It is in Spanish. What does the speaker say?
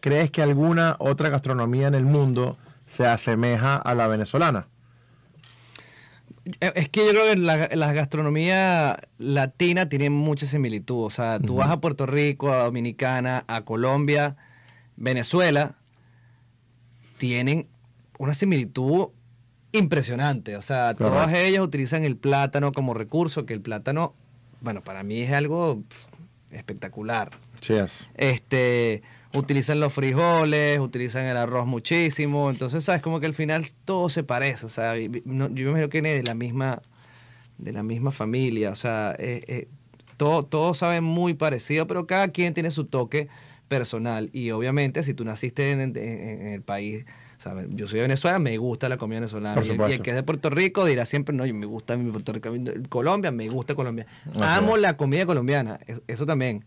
¿crees que alguna otra gastronomía en el mundo se asemeja a la venezolana? Eh, es que yo creo que la, gastronomía latina tiene mucha similitud. O sea, tú vas a Puerto Rico, a Dominicana, a Colombia, Venezuela, tienen una similitud impresionante. O sea, todas ellas utilizan el plátano como recurso, que el plátano, bueno, para mí es algo espectacular. Este, utilizan los frijoles, utilizan el arroz muchísimo. Entonces, ¿sabes? Como que al final todo se parece. O sea, yo me imagino que viene de la misma, de la misma familia. O sea, eh, eh, todo, todo sabe muy parecido, pero cada quien tiene su toque personal. Y obviamente, si tú naciste en, el país sabes, yo soy de Venezuela, me gusta la comida venezolana. Y el, que es de Puerto Rico dirá siempre, no, yo me gusta mi Puerto Rico, Colombia, me gusta Colombia. Amo la comida colombiana, eso, también.